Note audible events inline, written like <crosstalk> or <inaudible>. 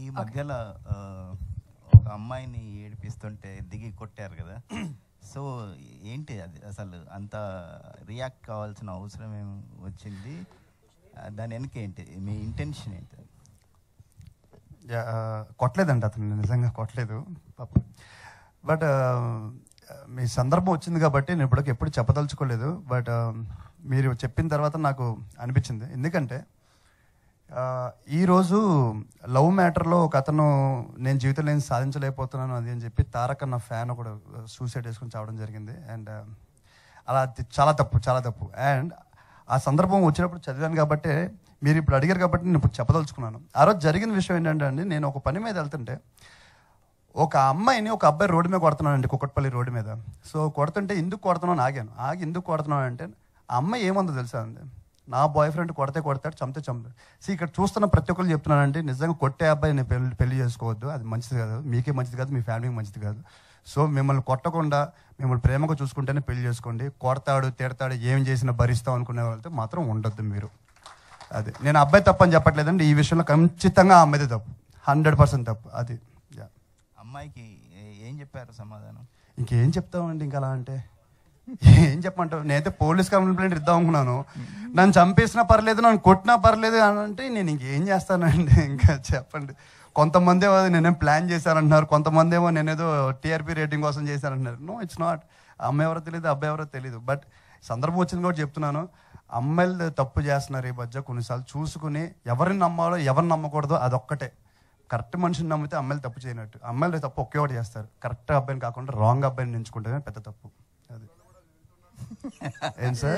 ఈ మధ్యలో ఒక అమ్మాయిని ఏడిపిస్తుంటే దిగి కొట్టారు కదా <clears throat> సో ఏంటి అది అసలు అంత రియాక్ట్ కావాల్సిన అవసరం ఏం వచ్చింది దాని వెనక ఏంటి మీ ఇంటెన్షన్ ఏంటి కొట్టలేదండి అతను నిజంగా కొట్టలేదు పాపం బట్ మీ సందర్భం వచ్చింది కాబట్టి నేను ఇప్పటికి ఎప్పుడు చెప్పదలుచుకోలేదు బట్ మీరు చెప్పిన తర్వాత నాకు అనిపించింది ఎందుకంటే ఈరోజు లవ్ మ్యాటర్లో ఒక అతను నేను జీవితంలో నేను సాధించలేకపోతున్నాను అది అని చెప్పి తారక్ అన్న ఫ్యాన్ కూడా సూసైడ్ చేసుకుని చావడం జరిగింది అండ్ అలా చాలా తప్పు చాలా తప్పు అండ్ ఆ సందర్భం వచ్చినప్పుడు చదివాను కాబట్టి మీరు ఇప్పుడు అడిగారు కాబట్టి నేను ఇప్పుడు చెప్పదలుచుకున్నాను ఆ రోజు జరిగిన విషయం ఏంటంటే అండి నేను ఒక పని మీద వెళ్తుంటే ఒక అమ్మాయిని ఒక అబ్బాయి రోడ్డు మీద అండి కుక్కట్పల్లి రోడ్డు మీద సో కొడుతుంటే ఎందుకు కొడుతున్నాను ఆగాను ఆగి ఎందుకు కొడుతున్నాను అంటే ఆ అమ్మాయి ఏముందో తెలుసా అండి నా బాయ్ ఫ్రెండ్ కొడితే కొడతాడు చంపితే చంపుతాడు సీ ఇక్కడ చూస్తున్న ప్రతి ఒక్కరు చెప్తున్నానండి నిజంగా కొట్టే అబ్బాయి నేను పెళ్లి పెళ్లి చేసుకోవద్దు అది మంచిది కాదు మీకే మంచిది కాదు మీ ఫ్యామిలీకి మంచిది కాదు సో మిమ్మల్ని కొట్టకుండా మిమ్మల్ని ప్రేమగా చూసుకుంటేనే పెళ్లి చేసుకోండి కొడతాడు తిడతాడు ఏం చేసినా భరిస్తాం అనుకునే వాళ్ళతో మాత్రం ఉండొద్దు మీరు అది నేను అబ్బాయి తప్పని చెప్పట్లేదండి ఈ విషయంలో ఖచ్చితంగా అమ్మాయిది తప్పు హండ్రెడ్ పర్సెంట్ తప్పు అది అమ్మాయికి ఏం చెప్పారు సమాధానం ఇంకేం చెప్తామండి ఇంకా అలా అంటే ఏం చెప్పమంటావు నేనైతే పోలీస్ కంప్లైంట్ ఇద్దాం అనుకున్నాను నన్ను చంపేసినా పర్లేదు నన్ను కొట్టినా పర్లేదు అని అంటే నేను ఇంకేం చేస్తానండి ఇంకా చెప్పండి కొంతమంది ఏమో నేనేం ప్లాన్ చేశారంటున్నారు కొంతమంది ఏమో నేనేదో టీఆర్పీ రేటింగ్ కోసం చేశారంటున్నారు నో ఇట్స్ నాట్ అమ్మాయి ఎవరో తెలియదు అబ్బాయి ఎవరో తెలియదు బట్ సందర్భం వచ్చింది కూడా చెప్తున్నాను అమ్మాయిలు తప్పు చేస్తున్నారు ఈ మధ్య కొన్నిసార్లు చూసుకుని ఎవరిని నమ్మాలో ఎవరిని నమ్మకూడదో అదొక్కటే కరెక్ట్ మనిషిని నమ్మితే అమ్మాయిలు తప్పు చేయనట్టు అమ్మాయిలు తప్పు ఒకే ఒకటి చేస్తారు కరెక్ట్ అబ్బాయిని కాకుండా రాంగ్ అబ్బాయిని ఎంచుకుంటేనే పెద్ద తప్పు అది and sir.